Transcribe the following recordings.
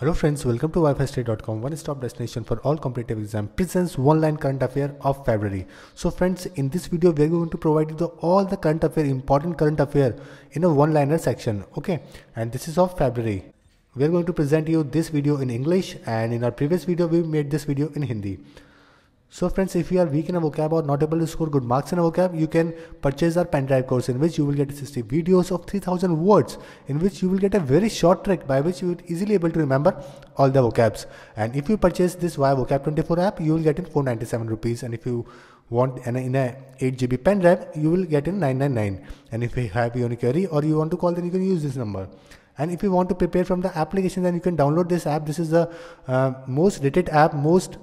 Hello friends, welcome to wifiState.com, one-stop destination for all competitive exam presents one-line current affair of February. So friends, in this video, we are going to provide you the, all the current affair, important current affair in a one-liner section. Okay, and this is of February. We are going to present you this video in English and in our previous video, we made this video in Hindi. So friends, if you are weak in a vocab or not able to score good marks in a vocab, you can purchase our pen drive course in which you will get 60 videos of 3000 words in which you will get a very short trick by which you will easily able to remember all the vocabs. And if you purchase this via vocab 24 app, you will get in 497 rupees. And if you want an, in a 8 GB pen drive, you will get in 999. And if you have any query or you want to call, then you can use this number and if you want to prepare from the application then you can download this app this is the uh, most rated app most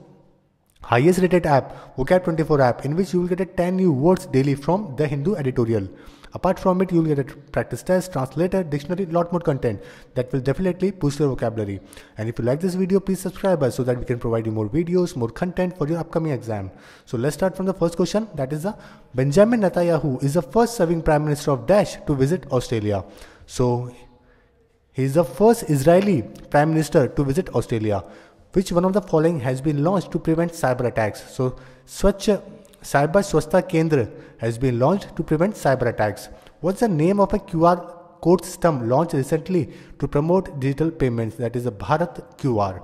highest rated app, vocab24 app, in which you will get a 10 new words daily from the Hindu editorial. Apart from it, you will get a practice test, translator, dictionary, lot more content that will definitely boost your vocabulary. And if you like this video, please subscribe us so that we can provide you more videos, more content for your upcoming exam. So let's start from the first question. That is the Benjamin Netanyahu is the first serving prime minister of Daesh to visit Australia. So he is the first Israeli prime minister to visit Australia which one of the following has been launched to prevent cyber attacks. So Swachh Cyber Swastha Kendra has been launched to prevent cyber attacks. What's the name of a QR code system launched recently to promote digital payments that is a Bharat QR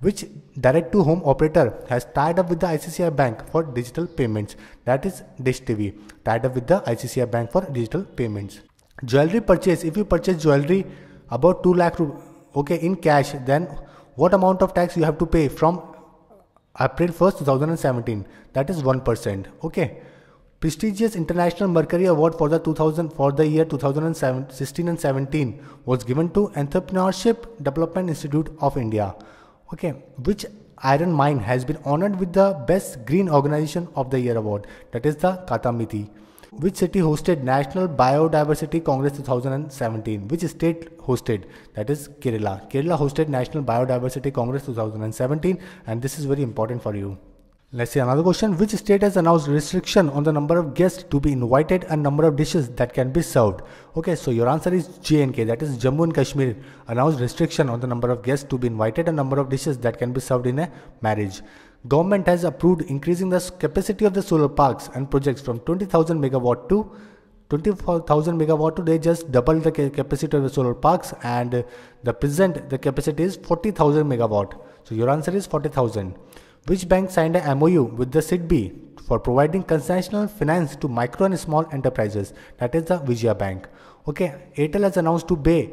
which direct to home operator has tied up with the ICCI bank for digital payments that is Dish TV tied up with the ICCI bank for digital payments. Jewelry purchase if you purchase jewelry about 2 lakh rupees, okay in cash then what amount of tax you have to pay from April 1st 2017 that is 1% okay prestigious international mercury award for the 2000 for the year 2016 and 17 was given to entrepreneurship development institute of india okay which iron mine has been honored with the best green organization of the year award that is the katamiti which city hosted National Biodiversity Congress 2017? Which state hosted? That is Kerala. Kerala hosted National Biodiversity Congress 2017 and this is very important for you. Let's see another question. Which state has announced restriction on the number of guests to be invited and number of dishes that can be served? Okay, so your answer is JNK, that is Jammu and Kashmir, announced restriction on the number of guests to be invited and number of dishes that can be served in a marriage government has approved increasing the capacity of the solar parks and projects from 20,000 megawatt to 24,000 megawatt Today, just double the capacity of the solar parks and the present the capacity is 40,000 megawatt. So your answer is 40,000. Which bank signed a MOU with the SIDBI for providing concessional finance to micro and small enterprises? That is the Vijaya Bank. Okay, ATEL has announced to pay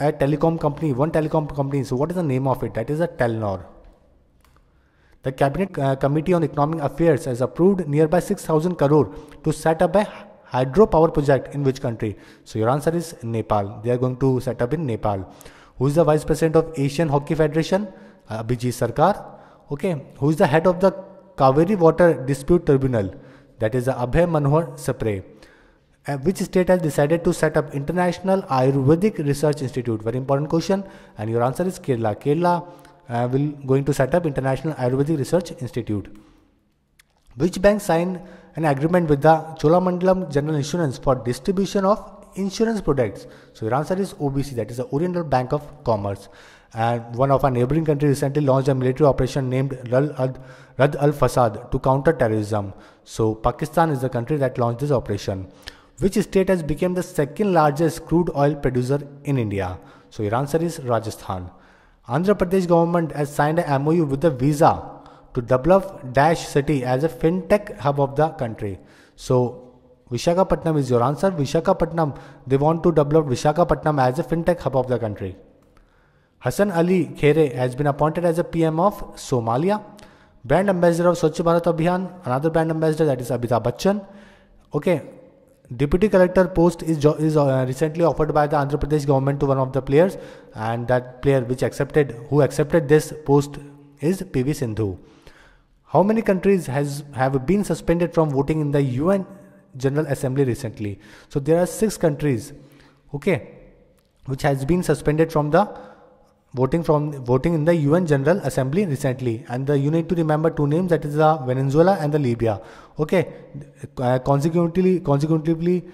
a telecom company, one telecom company. So what is the name of it? That is a Telnor. The Cabinet uh, Committee on Economic Affairs has approved nearby 6,000 crore to set up a hydropower project in which country? So your answer is Nepal. They are going to set up in Nepal. Who is the Vice President of Asian Hockey Federation? Abhijit Sarkar. Okay. Who is the head of the Kaveri Water Dispute Tribunal? That is Abhay Manohar Sapre. Uh, which state has decided to set up International Ayurvedic Research Institute? Very important question. And your answer is Kerala. Kerala uh, will going to set up International Ayurvedic Research Institute. Which bank signed an agreement with the Cholamandalam General Insurance for distribution of insurance products? So your answer is OBC, that is the Oriental Bank of Commerce. And one of our neighboring countries recently launched a military operation named Rad al Fasad to counter terrorism. So Pakistan is the country that launched this operation. Which state has become the second largest crude oil producer in India? So your answer is Rajasthan. Andhra Pradesh government has signed an MOU with the Visa to develop Dash City as a fintech hub of the country. So Vishakhapatnam is your answer. Vishakhapatnam, they want to develop Vishakhapatnam as a fintech hub of the country. Hassan Ali Khere has been appointed as a PM of Somalia. Brand ambassador of Swachh Bharat Abhiyan, another brand ambassador that is Abhitabh Bachchan. Okay, Deputy collector post is, is uh, recently offered by the Andhra Pradesh government to one of the players and that player which accepted who accepted this post is PV Sindhu. How many countries has have been suspended from voting in the UN General Assembly recently? So there are six countries okay which has been suspended from the voting from voting in the UN General Assembly recently. And the, you need to remember two names that is the Venezuela and the Libya. Okay, uh, consequently, consequently,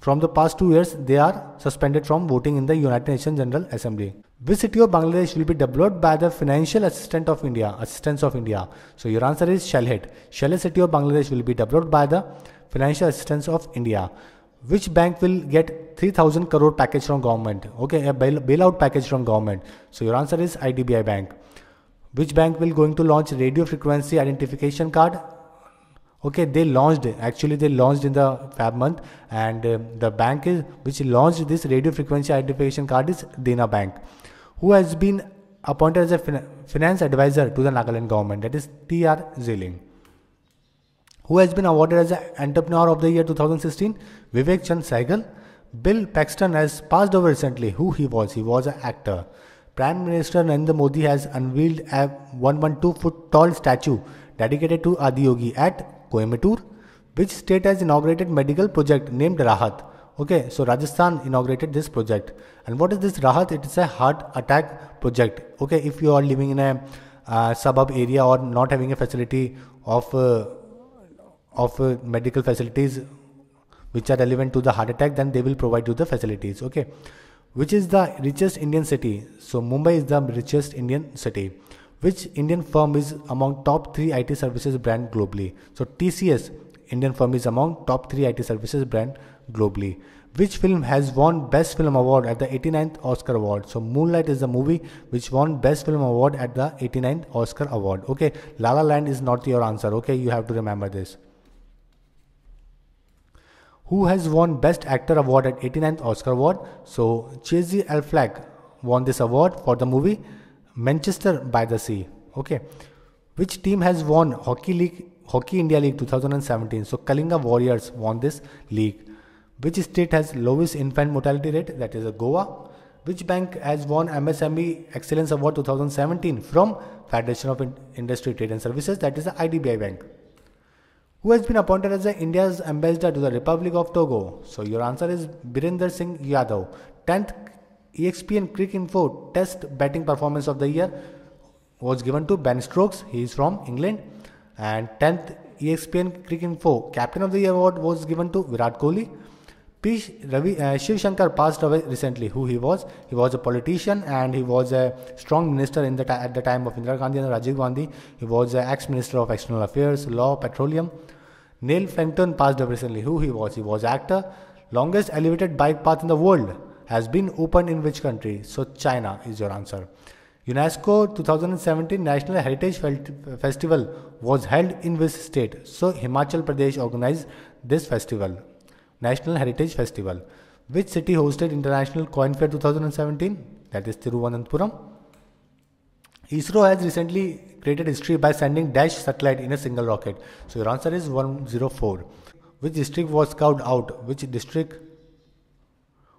from the past two years, they are suspended from voting in the United Nations General Assembly. Which city of Bangladesh will be developed by the financial assistance of India? Assistance of India. So your answer is Shalhet. Shalhet city of Bangladesh will be developed by the financial assistance of India which bank will get 3000 crore package from government okay a bail bailout package from government so your answer is idbi bank which bank will going to launch radio frequency identification card okay they launched actually they launched in the fab month and uh, the bank is which launched this radio frequency identification card is dena bank who has been appointed as a fin finance advisor to the nagaland government that is tr Ziling who has been awarded as Entrepreneur of the Year 2016? Vivek Chand Sehgal. Bill Paxton has passed away recently. Who he was? He was an actor. Prime Minister Narendra Modi has unveiled a 112 foot tall statue dedicated to Adiyogi at Coimbatore. Which state has inaugurated medical project named Rahat? Okay, so Rajasthan inaugurated this project. And what is this Rahat? It is a heart attack project. Okay, if you are living in a uh, suburb area or not having a facility of uh, of uh, medical facilities which are relevant to the heart attack then they will provide you the facilities okay which is the richest indian city so mumbai is the richest indian city which indian firm is among top 3 it services brand globally so tcs indian firm is among top 3 it services brand globally which film has won best film award at the 89th oscar award so moonlight is the movie which won best film award at the 89th oscar award okay Lala land is not your answer okay you have to remember this who has won Best Actor award at 89th Oscar Award. So Chazzy flag won this award for the movie Manchester by the Sea. Okay, which team has won Hockey League Hockey India League 2017? So Kalinga Warriors won this league. Which state has lowest infant mortality rate? That is Goa. Which bank has won MSME Excellence Award 2017 from Federation of Industry Trade and Services? That is the IDBI Bank who has been appointed as India's ambassador to the Republic of Togo? So your answer is Birinder Singh Yadav. 10th EXPN Cricket Info Test Batting Performance of the Year was given to Ben Strokes. He is from England. And 10th EXPN Cricket Info Captain of the Year award was given to Virat Kohli. P. Ravi, uh, Shiv Shankar passed away recently. Who he was? He was a politician and he was a strong minister in the at the time of Indira Gandhi and Rajiv Gandhi. He was an ex-minister of External Affairs, Law, Petroleum. Neil Fenton passed away recently. Who he was? He was actor. Longest elevated bike path in the world has been opened in which country? So China is your answer. UNESCO 2017 National Heritage Festival was held in which state? So Himachal Pradesh organized this festival. National Heritage Festival. Which city hosted International Coin Fair 2017? That is Thiruvananthapuram. ISRO has recently created history by sending dash satellite in a single rocket. So your answer is 104. Which district was scouted out? Which district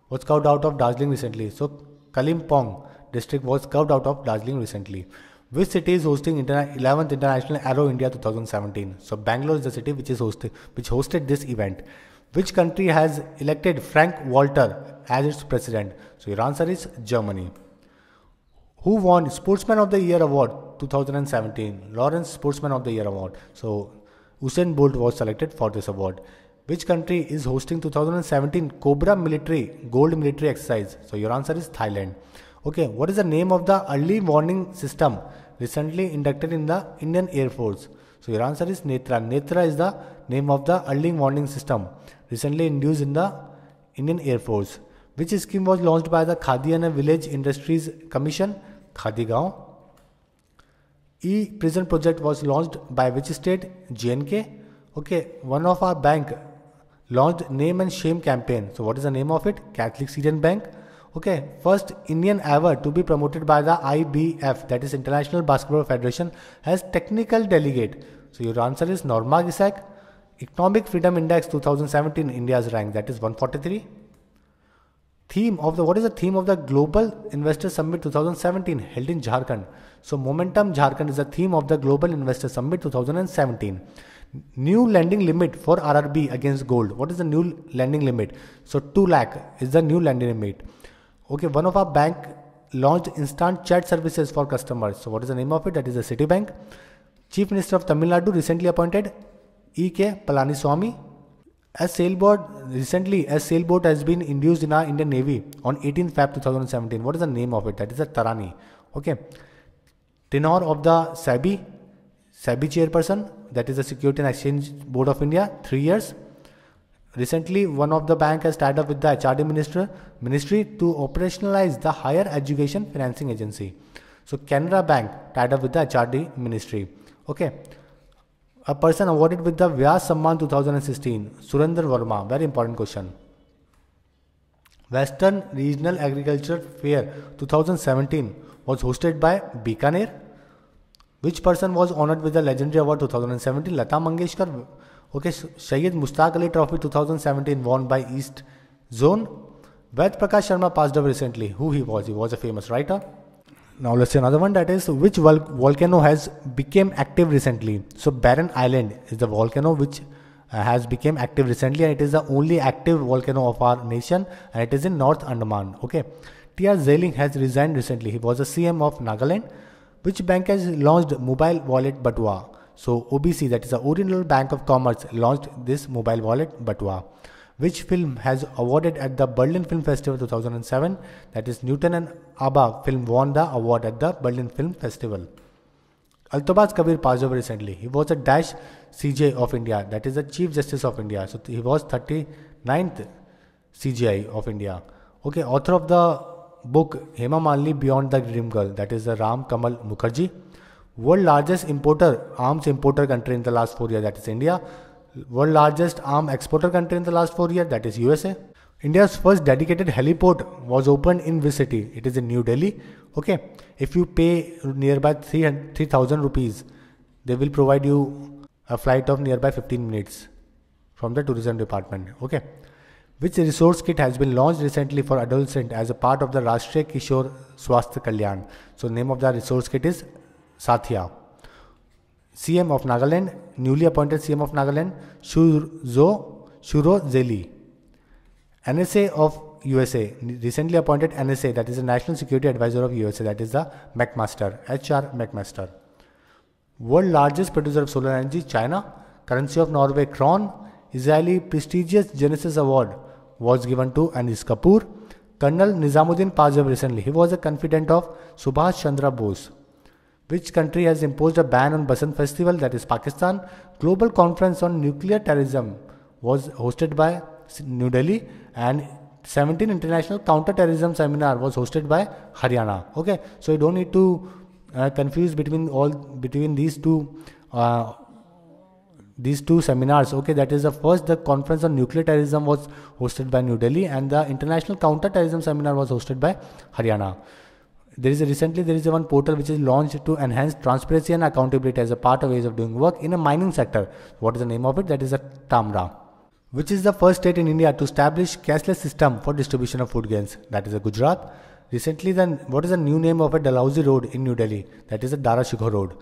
was scouted out of Darjeeling recently? So Kalimpong district was carved out of Darjeeling recently. Which city is hosting interna 11th International Aero India 2017? So Bangalore is the city which is hosting, which hosted this event. Which country has elected Frank Walter as its president? So your answer is Germany. Who won Sportsman of the Year award 2017? Lawrence Sportsman of the Year award. So Usain Bolt was selected for this award. Which country is hosting 2017 Cobra military gold military exercise? So your answer is Thailand. Okay, what is the name of the early warning system recently inducted in the Indian Air Force? So your answer is Netra. Netra is the name of the early warning system recently introduced in the Indian Air Force. Which scheme was launched by the Khadi and Village Industries Commission, Khadi Gaon? E-prison project was launched by which state? G N K. Okay, one of our bank launched name and shame campaign. So what is the name of it? Catholic Syrian Bank. Okay, first Indian ever to be promoted by the IBF, that is International Basketball Federation, as technical delegate. So your answer is Norma Gisak. Economic Freedom Index 2017 India's rank that is 143. Theme of the what is the theme of the Global Investor Summit 2017 held in Jharkhand? So Momentum Jharkhand is the theme of the Global Investor Summit 2017. New lending limit for RRB against gold. What is the new lending limit? So 2 lakh is the new lending limit. Okay, one of our bank launched instant chat services for customers. So what is the name of it? That is the Citibank. Chief Minister of Tamil Nadu recently appointed E.K. Palaniswamy. A sailboat, recently a sailboat has been induced in our Indian Navy on 18th Feb 2017. What is the name of it? That is a Tarani. Okay. Tenor of the SEBI, SEBI chairperson, that is the Security and Exchange Board of India, three years. Recently, one of the bank has tied up with the HRD minister, ministry to operationalize the higher education financing agency. So Canara Bank tied up with the HRD ministry. Okay. A person awarded with the Vyas Samman 2016, Surendran Verma. Very important question. Western Regional Agriculture Fair 2017 was hosted by Bikaner. Which person was honored with the legendary award 2017? Lata Mangeshkar. Okay, Shayed Mustaq Ali Trophy 2017 won by East Zone. Ved Prakash Sharma passed away recently. Who he was? He was a famous writer now let's see another one that is which vol- volcano has became active recently so barren island is the volcano which uh, has become active recently and it is the only active volcano of our nation and it is in north andaman okay tia zeling has resigned recently he was the cm of nagaland which bank has launched mobile wallet batwa so obc that is the original bank of commerce launched this mobile wallet batwa which film has awarded at the Berlin Film Festival 2007? That is Newton and Abba film won the award at the Berlin Film Festival. Altobas Kabir passed recently. He was a dash CJ of India. That is the Chief Justice of India. So he was 39th CGI of India. Okay, author of the book Hema Malini Beyond the Dream Girl. That is the Ram Kamal Mukherjee. World largest importer, arms importer country in the last four years. That is India world largest arm exporter country in the last four years, that is USA. India's first dedicated heliport was opened in which city? It is in New Delhi. Okay, if you pay nearby 3000 rupees, they will provide you a flight of nearby 15 minutes from the tourism department. Okay, which resource kit has been launched recently for adolescent as a part of the Rashtriya Kishore Swasth Kalyan? So, name of the resource kit is Sathya. CM of Nagaland, newly appointed CM of Nagaland, Shuro, Shuro Zeli. NSA of USA, recently appointed NSA, that is the National Security Advisor of USA, that is the McMaster, HR McMaster. World largest producer of solar energy, China. Currency of Norway, Kron. Israeli prestigious Genesis Award was given to Anis Kapoor. Colonel Nizamuddin Pazov recently. He was a confidant of Subhash Chandra Bose. Which country has imposed a ban on Basant festival? That is Pakistan. Global Conference on Nuclear Terrorism was hosted by New Delhi and 17 International Counter-Terrorism Seminar was hosted by Haryana. Okay, so you don't need to uh, confuse between all between these two uh, these two seminars. Okay, that is the first the conference on nuclear terrorism was hosted by New Delhi and the International Counter-Terrorism Seminar was hosted by Haryana there is a recently there is a one portal which is launched to enhance transparency and accountability as a part of ways of doing work in a mining sector. What is the name of it? That is a Tamra. Which is the first state in India to establish cashless system for distribution of food grains? That is a Gujarat. Recently, then what is the new name of a Dalhousie Road in New Delhi? That is a Darashikoh Road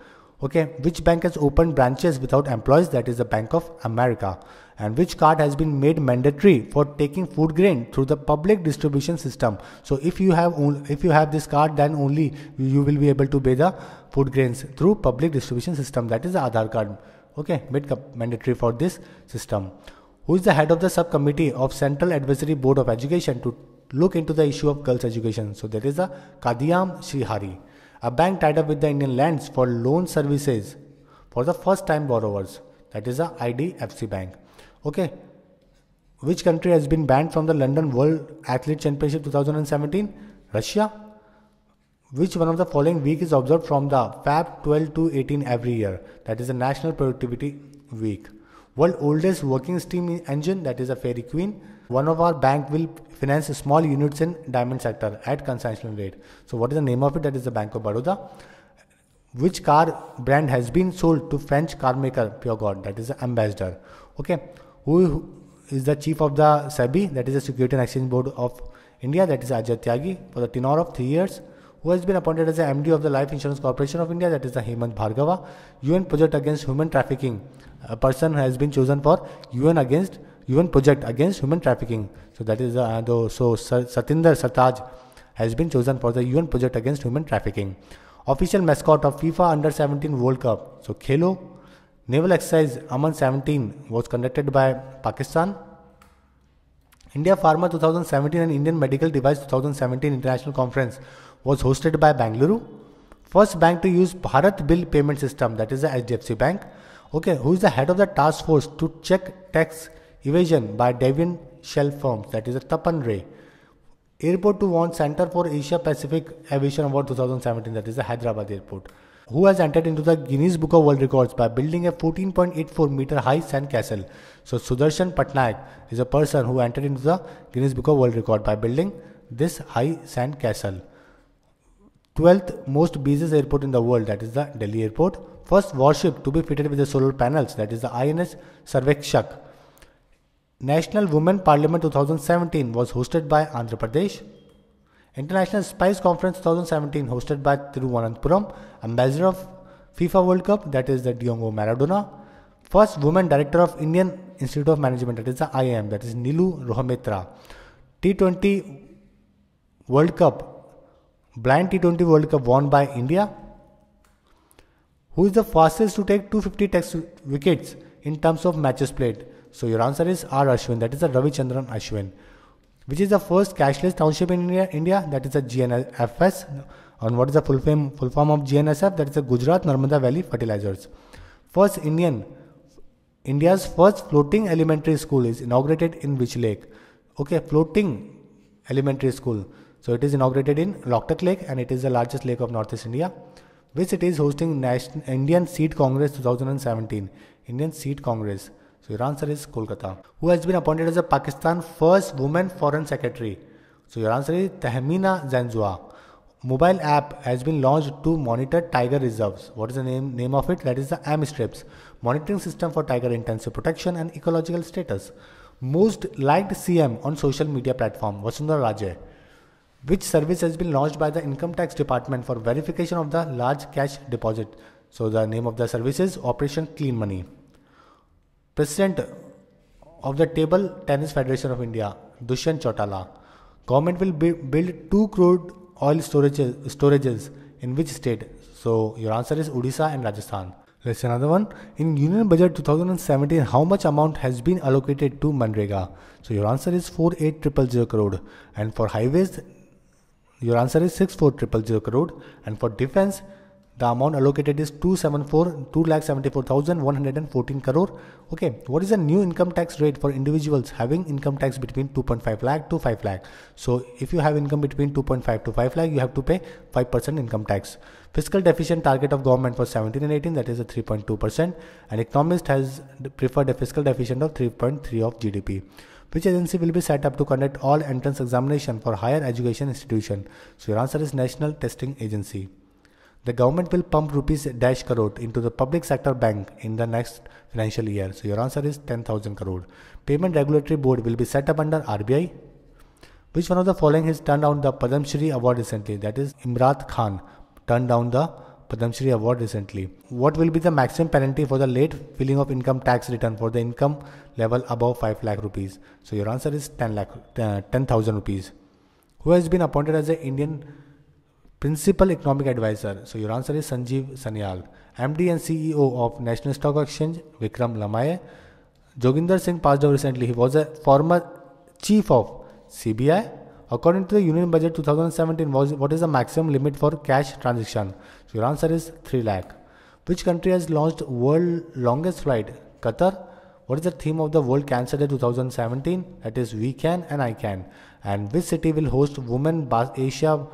okay which bank has opened branches without employees that is the bank of america and which card has been made mandatory for taking food grain through the public distribution system so if you have if you have this card then only you will be able to pay the food grains through public distribution system that is the aadhar card okay made mandatory for this system who is the head of the subcommittee of central advisory board of education to look into the issue of girls education so that is the kadiyam Srihari. A bank tied up with the Indian Lands for loan services for the first time borrowers. That is the IDFC Bank. Okay. Which country has been banned from the London World Athlete Championship 2017? Russia. Which one of the following week is observed from the Fab 12 to 18 every year? That is the National Productivity Week world oldest working steam engine that is a fairy queen one of our bank will finances small units in diamond sector at concessional rate. So what is the name of it? That is the Bank of Baroda. Which car brand has been sold to French car maker Pure God? That is the ambassador. Okay. Who is the chief of the SEBI? That is the Security and Exchange Board of India. That is Ajay Tyagi for the tenure of three years who has been appointed as the MD of the Life Insurance Corporation of India, that is the Hemant Bhargava. UN project against human trafficking. A person has been chosen for UN against UN project against human trafficking. So that is uh, the, so Satinder Sartaj has been chosen for the UN project against human trafficking. Official mascot of FIFA Under 17 World Cup. So Khelo naval exercise Aman 17 was conducted by Pakistan. India Pharma 2017 and Indian Medical Device 2017 International Conference was hosted by Bangalore. First bank to use Bharat Bill Payment System, that is the HDFC Bank. Okay, who is the head of the task force to check tax evasion by Devian shell firms, that is the Tapan Ray. Airport to won Center for Asia Pacific Aviation Award 2017, that is the Hyderabad Airport, who has entered into the Guinness Book of World Records by building a 14.84 meter high sand castle. So Sudarshan Patnaik is a person who entered into the Guinness Book of World Record by building this high sand castle. 12th most busiest airport in the world, that is the Delhi Airport. First warship to be fitted with the solar panels, that is the INS Sarvekshak National Women Parliament 2017 was hosted by Andhra Pradesh. International Spice Conference 2017 hosted by Thiruvananthapuram, ambassador of FIFA World Cup that is the Diongo Maradona. First woman director of Indian Institute of Management that is the IIM that is Nilu Rohamitra. T20 World Cup blind T20 World Cup won by India. Who is the fastest to take 250 wickets in terms of matches played? So your answer is R. Ashwin. That is the Ravichandran Ashwin. Which is the first cashless township in India? India? That is the GNFS. And what is the full, fame, full form of GNSF? That is the Gujarat Narmada Valley Fertilizers. First Indian. India's first floating elementary school is inaugurated in which lake? Okay, floating elementary school. So it is inaugurated in Loktak Lake and it is the largest lake of Northeast India. Which it is hosting National Indian Seed Congress 2017. Indian Seed Congress. So your answer is Kolkata. Who has been appointed as the Pakistan first woman foreign secretary? So your answer is Tahmina Zanzua. Mobile app has been launched to monitor tiger reserves. What is the name name of it? That is the Amstrips. Monitoring system for tiger intensive protection and ecological status. Most liked CM on social media platform Vasundhara Rajay. Which service has been launched by the income tax department for verification of the large cash deposit? So the name of the service is Operation Clean Money. President of the Table Tennis Federation of India, Dushyant Chautala. Government will be, build 2 crude oil storages, storages in which state? So your answer is Odisha and Rajasthan. Let's see another one. In Union Budget 2017, how much amount has been allocated to Manrega? So your answer is 48000 crore. And for highways, your answer is 64000 crore. And for defense, the amount allocated is 274 2,74,114 crore. Okay, what is the new income tax rate for individuals having income tax between 2.5 lakh to 5 lakh? So if you have income between 2.5 to 5 lakh, you have to pay 5% income tax. Fiscal deficit target of government for 17 and 18 that is a 3.2% and economist has preferred a fiscal deficit of 3.3 of GDP which agency will be set up to conduct all entrance examination for higher education institution so your answer is national testing agency the government will pump rupees dash crore into the public sector bank in the next financial year. So your answer is 10,000 crore. Payment Regulatory Board will be set up under RBI. Which one of the following has turned down the Padam Shri award recently? That is Imrat Khan turned down the Padam Shri award recently. What will be the maximum penalty for the late filing of income tax return for the income level above 5 lakh rupees? So your answer is 10 lakh, uh, 10,000 rupees. Who has been appointed as the Indian Principal Economic Advisor. So your answer is Sanjeev Sanyal. MD and CEO of National Stock Exchange, Vikram Lamaye. Joginder Singh passed away recently. He was a former chief of CBI. According to the Union Budget 2017, was, what is the maximum limit for cash transaction? So your answer is 3 lakh. Which country has launched world longest flight? Qatar. What is the theme of the World Cancer Day 2017? That is We Can and I Can. And which city will host Women Asia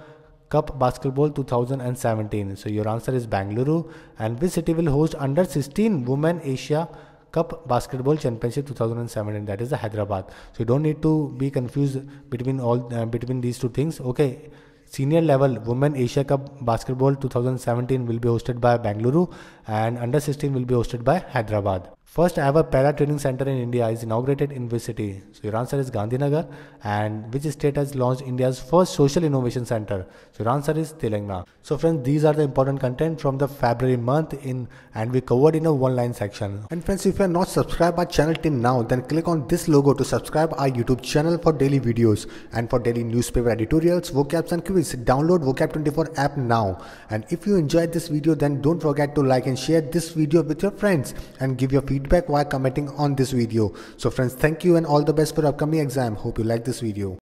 Cup Basketball 2017. So your answer is Bangalore and which city will host under 16 Women Asia Cup Basketball Championship 2017 that is the Hyderabad. So you don't need to be confused between all uh, between these two things. Okay. Senior level Women Asia Cup Basketball 2017 will be hosted by Bangalore and under 16 will be hosted by Hyderabad. First ever para training center in India is inaugurated in which city? So your answer is Gandhinagar. And which state has launched India's first social innovation center? So your answer is Telangana. So friends, these are the important content from the February month in and we covered in a one-line section. And friends, if you are not subscribed our channel till now, then click on this logo to subscribe our YouTube channel for daily videos and for daily newspaper editorials, vocab, and quiz. Download Vocab24 app now. And if you enjoyed this video, then don't forget to like and share this video with your friends and give your feedback feedback via commenting on this video. So friends, thank you and all the best for upcoming exam. Hope you like this video.